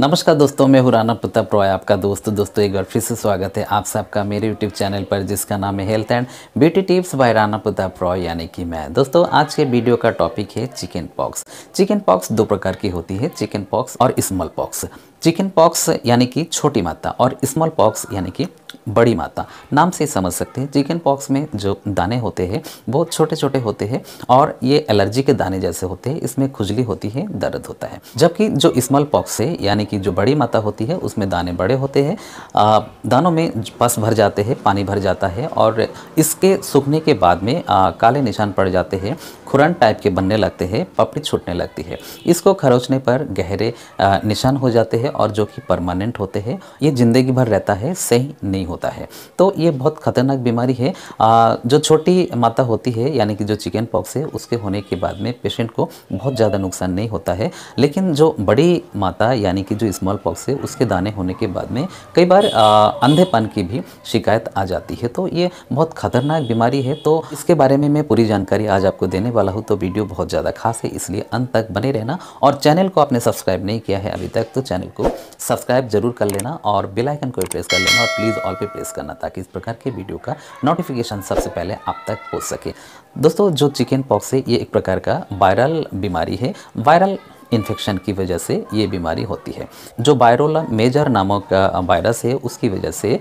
नमस्कार दोस्तों मैं हूँ राना प्रताप रॉय आपका दोस्त दोस्तों एक बार फिर से स्वागत है आप सबका मेरे यूट्यूब चैनल पर जिसका नाम है health and beauty tips by Rana Pratap Roy यानी कि मैं दोस्तों आज के वीडियो का टॉपिक है चिकन पॉक्स चिकन पॉक्स दो प्रकार की होती है चिकन पॉक्स और स्मॉल पॉक्स चिकन पॉक्स यानी कि छोटी मात्रा और स्मॉल पॉक्स यानी कि बड़ी माता नाम से समझ सकते हैं चिकन पॉक्स में जो दाने होते हैं वो छोटे छोटे होते हैं और ये एलर्जी के दाने जैसे होते हैं इसमें खुजली होती है दर्द होता है जबकि जो स्मॉल पॉक्स है यानी कि जो बड़ी माता होती है उसमें दाने बड़े होते हैं दानों में पस भर जाते हैं पानी भर जाता है और इसके सूखने के बाद में आ, काले निशान पड़ जाते हैं खुरन टाइप के बनने लगते हैं पपड़ी छूटने लगती है इसको खरोचने पर गहरे निशान हो जाते हैं और जो कि परमानेंट होते हैं ये ज़िंदगी भर रहता है सही नहीं होता है तो ये बहुत ख़तरनाक बीमारी है आ, जो छोटी माता होती है यानी कि जो चिकन पॉक्स है उसके होने के बाद में पेशेंट को बहुत ज़्यादा नुकसान नहीं होता है लेकिन जो बड़ी माता यानी कि जो स्मॉल पॉक्स है उसके दाने होने के बाद में कई बार अंधेपन की भी शिकायत आ जाती है तो ये बहुत ख़तरनाक बीमारी है तो इसके बारे में मैं पूरी जानकारी आज आपको देने वाला हूँ तो वीडियो बहुत ज़्यादा खास है इसलिए अंत तक बने रहना और चैनल को आपने सब्सक्राइब नहीं किया है अभी तक तो चैनल को सब्सक्राइब जरूर कर लेना और बेलाइकन को प्रेस कर लेना और प्लीज़ ऑल पे प्रेस करना ताकि इस प्रकार के वीडियो का नोटिफिकेशन सबसे पहले आप तक पहुँच सके दोस्तों जो चिकन पॉक्स है ये एक प्रकार का वायरल बीमारी है वायरल इन्फेक्शन की वजह से ये बीमारी होती है जो वायरोला मेजर नामक वायरस है उसकी वजह से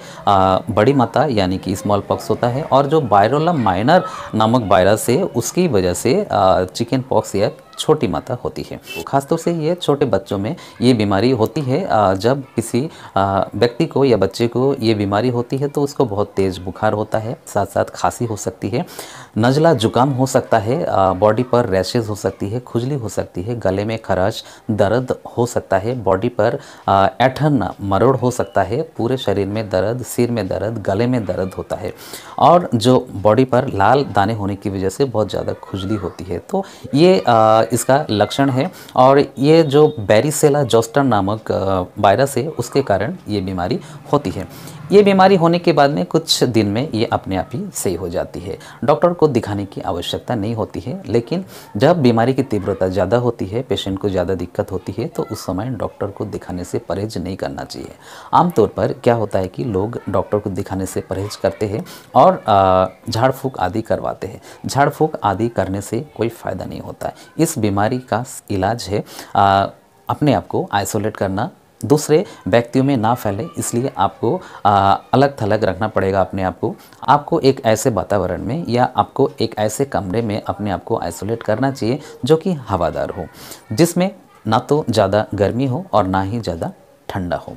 बड़ी माता यानी कि स्मॉल पॉक्स होता है और जो वायरोला माइनर नामक वायरस है उसकी वजह से चिकन पॉक्स या छोटी माता होती है खासतौर से ये छोटे बच्चों में ये बीमारी होती है जब किसी व्यक्ति को या बच्चे को ये बीमारी होती है तो उसको बहुत तेज़ बुखार होता है साथ साथ खांसी हो सकती है नजला जुकाम हो सकता है बॉडी पर रैशेज़ हो सकती है खुजली हो सकती है गले में खराश दर्द हो सकता है बॉडी पर ऐठन मरोड़ हो सकता है पूरे शरीर में दर्द सिर में दर्द गले में दर्द होता है और जो बॉडी पर लाल दाने होने की वजह से बहुत ज़्यादा खुजली होती है तो ये इसका लक्षण है और ये जो बैरिसेला जोस्टर नामक वायरस है उसके कारण ये बीमारी होती है ये बीमारी होने के बाद में कुछ दिन में ये अपने आप ही सही हो जाती है डॉक्टर को दिखाने की आवश्यकता नहीं होती है लेकिन जब बीमारी की तीव्रता ज़्यादा होती है पेशेंट को ज़्यादा दिक्कत होती है तो उस समय डॉक्टर को दिखाने से परहेज नहीं करना चाहिए आमतौर पर क्या होता है कि लोग डॉक्टर को दिखाने से परहेज करते हैं और झाड़ फूक आदि करवाते हैं झाड़ फूक आदि करने से कोई फ़ायदा नहीं होता इस बीमारी का इलाज है अपने आप को आइसोलेट करना दूसरे व्यक्तियों में ना फैले इसलिए आपको आ, अलग थलग रखना पड़ेगा अपने आप को आपको एक ऐसे वातावरण में या आपको एक ऐसे कमरे में अपने आप को आइसोलेट करना चाहिए जो कि हवादार हो जिसमें ना तो ज़्यादा गर्मी हो और ना ही ज़्यादा ठंडा हो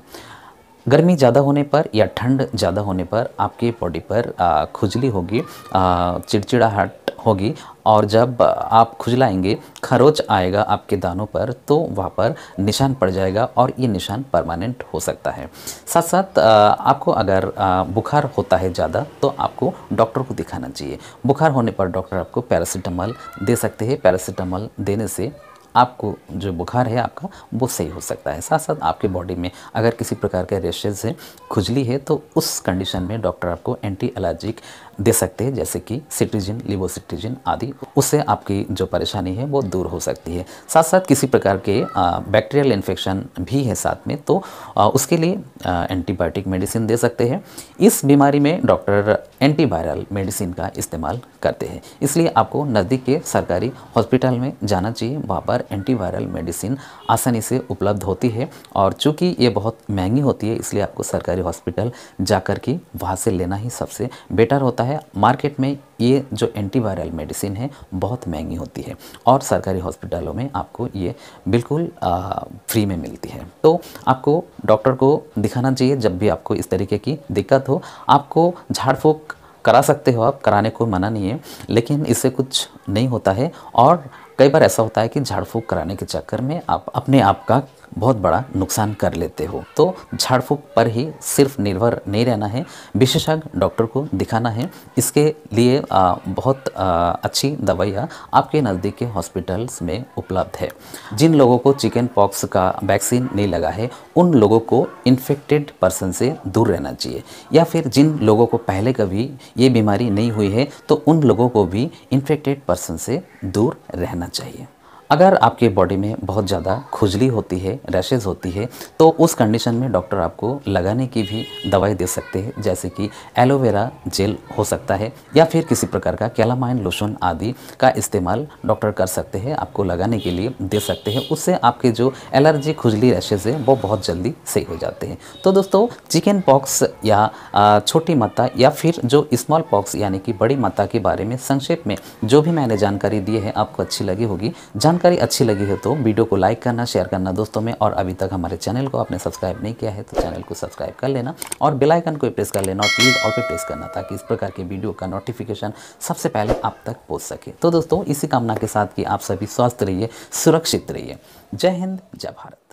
गर्मी ज़्यादा होने पर या ठंड ज़्यादा होने पर आपके बॉडी पर खुजली होगी चिड़चिड़ाहट होगी और जब आप खुजलाएंगे खरोच आएगा आपके दानों पर तो वहाँ पर निशान पड़ जाएगा और ये निशान परमानेंट हो सकता है साथ साथ आपको अगर बुखार होता है ज़्यादा तो आपको डॉक्टर को दिखाना चाहिए बुखार होने पर डॉक्टर आपको पैरासीटामॉल दे सकते हैं पैरासीटामॉल देने से आपको जो बुखार है आपका वो सही हो सकता है साथ साथ आपके बॉडी में अगर किसी प्रकार के रेशेज है खुजली है तो उस कंडीशन में डॉक्टर आपको एंटी एलर्जिक दे सकते हैं जैसे कि सिट्रिजिन लिवोसिट्रिजिन आदि उससे आपकी जो परेशानी है वो दूर हो सकती है साथ साथ किसी प्रकार के बैक्टीरियल इन्फेक्शन भी है साथ में तो आ, उसके लिए एंटीबायोटिक मेडिसिन दे सकते हैं इस बीमारी में डॉक्टर एंटीवायरल मेडिसिन का इस्तेमाल करते हैं इसलिए आपको नज़दीक के सरकारी हॉस्पिटल में जाना चाहिए वहाँ पर पर एंटीवायरल मेडिसिन आसानी से उपलब्ध होती है और चूँकि ये बहुत महंगी होती है इसलिए आपको सरकारी हॉस्पिटल जाकर के वहाँ से लेना ही सबसे बेटर होता है मार्केट में ये जो एंटीवायरल मेडिसिन है बहुत महंगी होती है और सरकारी हॉस्पिटलों में आपको ये बिल्कुल आ, फ्री में मिलती है तो आपको डॉक्टर को दिखाना चाहिए जब भी आपको इस तरीके की दिक्कत हो आपको झाड़ फूँक करा सकते हो आप कराने को मना नहीं है लेकिन इससे कुछ नहीं होता है और कई बार ऐसा होता है कि झाड़ फूँक कराने के चक्कर में आप अपने आप का बहुत बड़ा नुकसान कर लेते हो तो झाड़ पर ही सिर्फ निर्भर नहीं रहना है विशेषज्ञ डॉक्टर को दिखाना है इसके लिए आ, बहुत आ, अच्छी दवाइयाँ आपके नज़दीक के हॉस्पिटल्स में उपलब्ध है जिन लोगों को चिकन पॉक्स का वैक्सीन नहीं लगा है उन लोगों को इन्फेक्टेड पर्सन से दूर रहना चाहिए या फिर जिन लोगों को पहले कभी ये बीमारी नहीं हुई है तो उन लोगों को भी इन्फेक्टेड पर्सन से दूर रहना चाहिए अगर आपके बॉडी में बहुत ज़्यादा खुजली होती है रैशेज़ होती है तो उस कंडीशन में डॉक्टर आपको लगाने की भी दवाई दे सकते हैं जैसे कि एलोवेरा जेल हो सकता है या फिर किसी प्रकार का कैलामाइन लोशन आदि का इस्तेमाल डॉक्टर कर सकते हैं आपको लगाने के लिए दे सकते हैं उससे आपके जो एलर्जी खुजली रैशेज़ है वो बहुत जल्दी सही हो जाते हैं तो दोस्तों चिकन पॉक्स या छोटी माता या फिर जो स्मॉल पॉक्स यानी कि बड़ी माता के बारे में संक्षेप में जो भी मैंने जानकारी दी है आपको अच्छी लगी होगी जान जानकारी अच्छी लगी हो तो वीडियो को लाइक करना शेयर करना दोस्तों में और अभी तक हमारे चैनल को आपने सब्सक्राइब नहीं किया है तो चैनल को सब्सक्राइब कर लेना और बेलाइकन को प्रेस कर लेना और प्लीज़ और पे प्रेस करना ताकि इस प्रकार के वीडियो का नोटिफिकेशन सबसे पहले आप तक पहुँच सके तो दोस्तों इसी कामना के साथ कि आप सभी स्वस्थ रहिए सुरक्षित रहिए जय हिंद जय भारत